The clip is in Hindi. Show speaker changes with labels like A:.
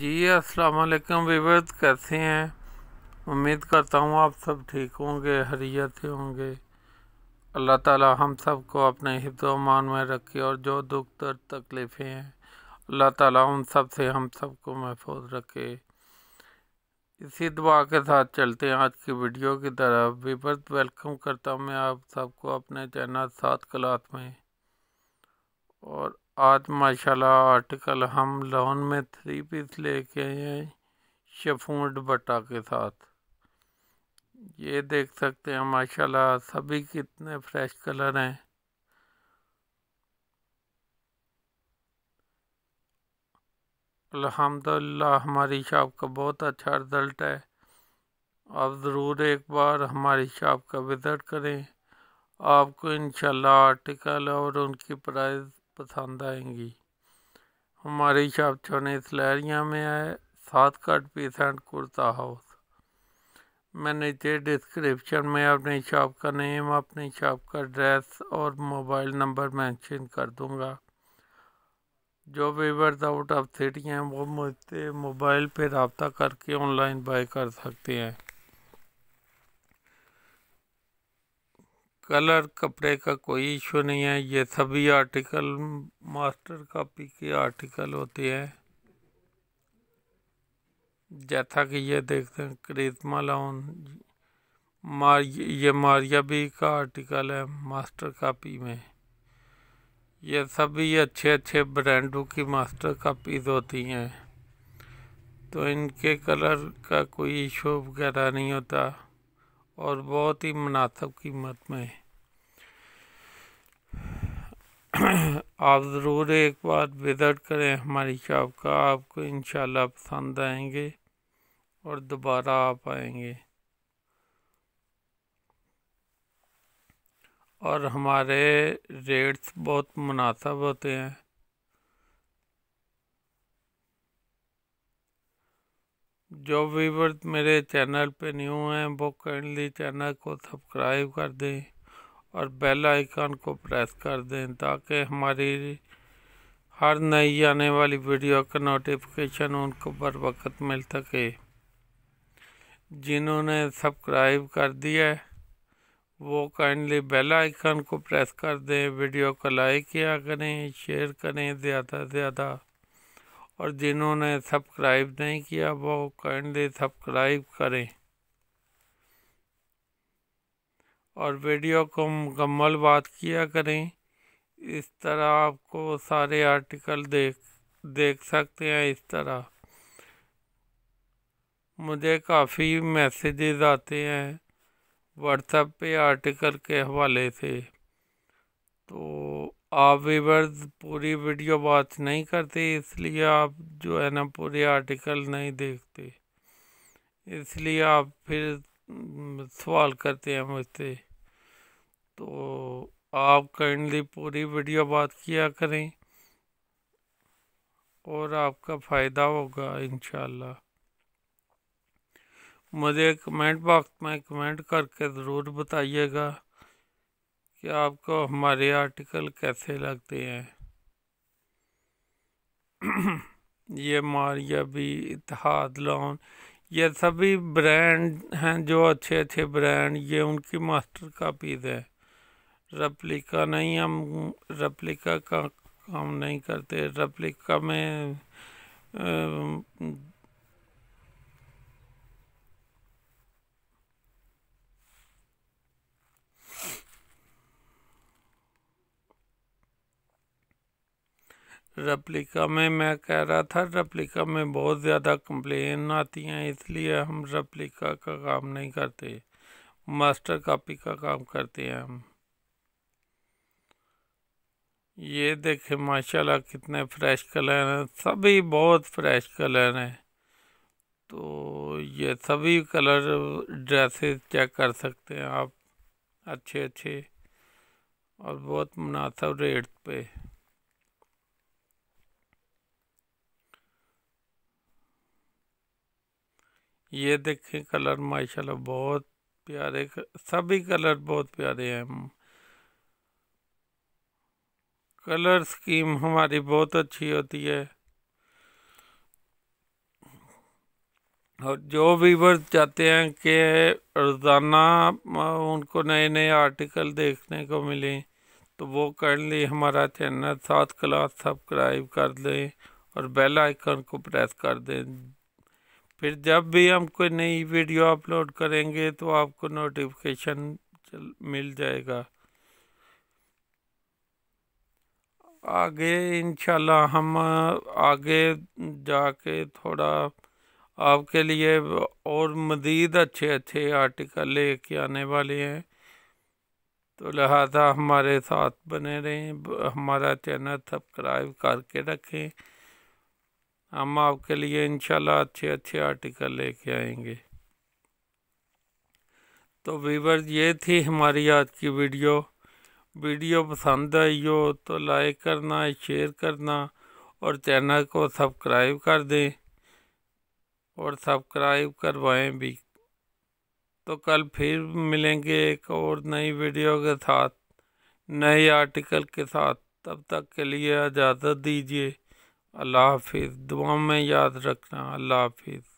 A: जी अस्सलाम वालेकुम विवर्त कैसे हैं उम्मीद करता हूँ आप सब ठीक होंगे हरियत होंगे अल्लाह ताला हम सब को अपने हिफ्मान में रखे और जो दुख दर्द तकलीफ़ें हैं अल्लाह ताला उन सब से हम सब को महफूज रखे इसी दुआ के साथ चलते हैं आज की वीडियो की तरफ विवर्त वेलकम करता हूँ मैं आप सबको अपने चैनल सात क्लास में और आज माशाल्लाह आर्टिकल हम लॉन में थ्री पीस लेके आए हैं शफून बटा के साथ ये देख सकते हैं माशाल्लाह सभी कितने फ्रेश कलर हैं अल्हम्दुलिल्लाह हमारी शॉप का बहुत अच्छा रिज़ल्ट है आप ज़रूर एक बार हमारी शॉप का विज़िट करें आपको इंशाल्लाह आर्टिकल और उनकी प्राइस पसंद आएंगी हमारी शॉप चौने सलहरिया में है सात cut piece and kurta house मैं नीचे डिस्क्रिप्शन में अपनी शॉप का नेम अपनी शॉप का एड्रेस और मोबाइल नंबर मेंशन कर दूंगा जो वीवर्स आउट ऑफ सिटी हैं वो मुझसे मोबाइल पे रबता करके ऑनलाइन बाय कर सकते हैं कलर कपड़े का कोई इशू नहीं है ये सभी आर्टिकल मास्टर कापी के आर्टिकल होते हैं जैसा कि ये देखते हैं क्रिज्मा लाउन मार ये मारिया भी का आर्टिकल है मास्टर कापी में ये सभी अच्छे अच्छे ब्रांडों की मास्टर कापीज होती हैं तो इनके कलर का कोई इशू वगैरह नहीं होता और बहुत ही मुनासब कीमत में आप ज़रूर एक बार विज़िट करें हमारी शॉप का आपको इन पसंद आएंगे और दोबारा आ पाएंगे और हमारे रेट्स बहुत मुनासब होते हैं जो व्यूवर्स मेरे चैनल पे न्यू हैं वो कैंडली चैनल को सब्सक्राइब कर दें और बेल आइकन को प्रेस कर दें ताकि हमारी हर नई आने वाली वीडियो का नोटिफिकेशन उनको बर वक्त मिल सके जिन्होंने सब्सक्राइब कर दिया है वो काइंडली बेल आइकन को प्रेस कर दें वीडियो को लाइक किया करें शेयर करें ज़्यादा से ज़्यादा और जिन्होंने सब्सक्राइब नहीं किया वो काइंडली सब्सक्राइब करें और वीडियो को मुकम्मल बात किया करें इस तरह आपको सारे आर्टिकल देख देख सकते हैं इस तरह मुझे काफ़ी मैसेजेस आते हैं व्हाट्सएप पे आर्टिकल के हवाले से तो आप वीवर्स पूरी वीडियो बात नहीं करते इसलिए आप जो है ना पूरे आर्टिकल नहीं देखते इसलिए आप फिर सवाल करते हैं मुझसे तो आप काइंडली पूरी वीडियो बात किया करें और आपका फ़ायदा होगा इन मुझे कमेंट बॉक्स में कमेंट करके ज़रूर बताइएगा कि आपको हमारे आर्टिकल कैसे लगते हैं ये मारिया भी इतिहाद लॉन ये सभी ब्रांड हैं जो अच्छे अच्छे ब्रांड ये उनकी मास्टर कापीज़ है रेप्लिका नहीं हम रेप्लिका का काम नहीं करते रेप्लिका में आ, रेप्लिका में मैं कह रहा था रेप्लिका में बहुत ज़्यादा कंप्लेन आती हैं इसलिए हम रेप्लिका का काम नहीं करते मास्टर कॉपी का काम करते हैं हम ये देखें माशाल्लाह कितने फ्रेश कलर हैं सभी बहुत फ्रेश कलर हैं तो ये सभी कलर ड्रेसेस चेक कर सकते हैं आप अच्छे अच्छे और बहुत मुनासब रेट पे ये देखें कलर माशाल्लाह बहुत प्यारे सभी कलर बहुत प्यारे हैं कलर स्कीम हमारी बहुत अच्छी होती है और जो व्यूवर्स चाहते हैं कि रोज़ाना उनको नए नए आर्टिकल देखने को मिले तो वो कर लें हमारा चैनल सात क्लास सब्सक्राइब कर लें और बेल आइकन को प्रेस कर दें फिर जब भी हम कोई नई वीडियो अपलोड करेंगे तो आपको नोटिफिकेशन मिल जाएगा आगे इंशाल्लाह हम आगे जाके थोड़ा आपके लिए और मज़ीद अच्छे अच्छे आर्टिकल लेके आने वाले हैं तो लिहाजा हमारे साथ बने रहें हमारा चैनल सब्सक्राइब करके रखें हम आपके लिए इंशाल्लाह अच्छे अच्छे आर्टिकल लेके आएंगे तो वीवर ये थी हमारी आज की वीडियो वीडियो पसंद आई हो तो लाइक करना शेयर करना और चैनल को सब्सक्राइब कर दें और सब्सक्राइब करवाएं भी तो कल फिर मिलेंगे एक और नई वीडियो के साथ नए आर्टिकल के साथ तब तक के लिए इजाज़त दीजिए अल्लाह हाफिज़ दुआ में याद रखना अल्लाह हाफिज़